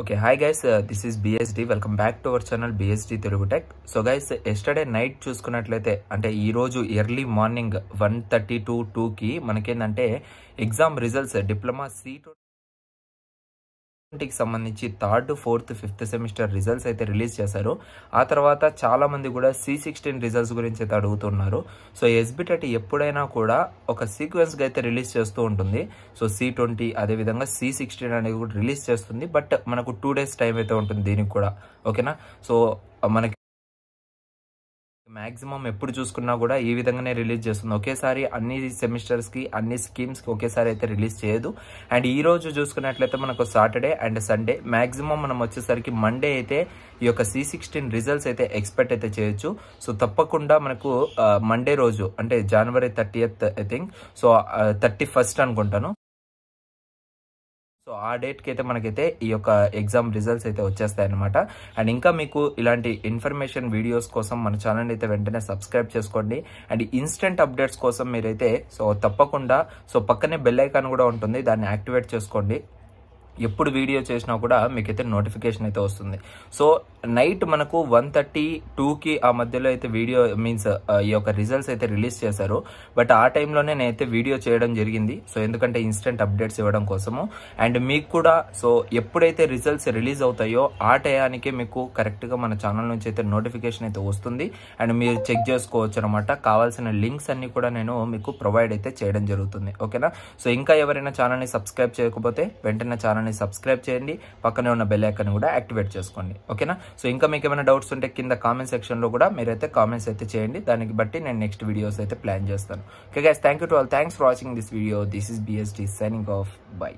okay hi guys this is BSD welcome back to our channel BSD Telugu tech so guys yesterday night చూసుకున్నట్లయితే అంటే ఈ రోజు early morning one thirty two టూకి మనకేంటంటే exam results diploma seat కి సంబంధించి third fourth fifth semester results అయితే release చేశారు ఆ తర్వాత చాలా మంది కూడా సి సిక్స్టీన్ రిజల్ట్స్ గురించి అయితే అడుగుతున్నారు సో ఎస్బిటెట్ ఎప్పుడైనా కూడా ఒక సీక్వెన్స్గా అయితే రిలీజ్ చేస్తూ ఉంటుంది సో సి ట్వంటీ అదేవిధంగా సి సిక్స్టీన్ అనేది కూడా రిలీజ్ చేస్తుంది బట్ మనకు టూ డేస్ టైం అయితే ఉంటుంది దీనికి కూడా ఓకేనా సో మనకి మ్యాక్సిమం ఎప్పుడు చూసుకున్నా కూడా ఈ విధంగానే రిలీజ్ చేస్తుంది ఒకేసారి అన్ని సెమిస్టర్స్కి అన్ని స్కీమ్స్కి ఒకేసారి అయితే రిలీజ్ చేయదు అండ్ ఈ రోజు చూసుకున్నట్లయితే మనకు సాటర్డే అండ్ సండే మ్యాక్సిమం మనం వచ్చేసరికి మండే అయితే ఈ యొక్క సి సిక్స్టీన్ రిజల్ట్స్ అయితే ఎక్స్పెక్ట్ అయితే చేయొచ్చు సో తప్పకుండా మనకు మండే రోజు అంటే January thirty I think so thirty first అనుకుంటాను సో ఆ డేట్కి అయితే మనకైతే ఈ యొక్క ఎగ్జామ్ రిజల్ట్స్ అయితే వచ్చేస్తాయి అనమాట అండ్ ఇంకా మీకు ఇలాంటి ఇన్ఫర్మేషన్ వీడియోస్ కోసం మన ఛానల్ అయితే వెంటనే సబ్స్క్రైబ్ చేసుకోండి అండ్ ఇన్స్టెంట్ అప్డేట్స్ కోసం మీరైతే సో తప్పకుండా సో పక్కనే బెల్ ఐకాన్ కూడా ఉంటుంది దాన్ని యాక్టివేట్ చేసుకోండి ఎప్పుడు వీడియో చేసినా కూడా మీకైతే నోటిఫికేషన్ అయితే వస్తుంది సో నైట్ మనకు వన్ థర్టీ టూకి ఆ మధ్యలో అయితే వీడియో మీన్స్ ఈ యొక్క రిజల్ట్స్ అయితే రిలీజ్ చేశారు బట్ ఆ టైంలోనే నేనైతే వీడియో చేయడం జరిగింది సో ఎందుకంటే ఇన్స్టెంట్ అప్డేట్స్ ఇవ్వడం కోసము అండ్ మీకు కూడా సో ఎప్పుడైతే రిజల్ట్స్ రిలీజ్ అవుతాయో ఆ టయానికే మీకు కరెక్ట్గా మన ఛానల్ నుంచి అయితే నోటిఫికేషన్ అయితే వస్తుంది అండ్ మీరు చెక్ చేసుకోవచ్చు అనమాట కావాల్సిన లింక్స్ అన్ని కూడా నేను మీకు ప్రొవైడ్ అయితే చేయడం జరుగుతుంది ఓకేనా సో ఇంకా ఎవరైనా ఛానల్ని సబ్స్క్రైబ్ చేయకపోతే వెంటనే ఛానల్ ఛానల్ని సబ్స్క్రైబ్ చేయండి పక్కనే ఉన్న బెల్ ఐకన్ కూడా యాక్టివేట్ చేసుకోండి ఓకేనా సో ఇంకా మీకు ఏమైనా డౌట్స్ ఉంటే కింద కామెంట్ సెక్షన్లో కూడా మీరైతే కామెంట్స్ అయితే చేయండి దానికి బట్టి నేను నెక్స్ట్ వీడియోస్ అయితే ప్లాన్ చేస్తాను okay guys thank you to all thanks for watching this video this is BST signing off by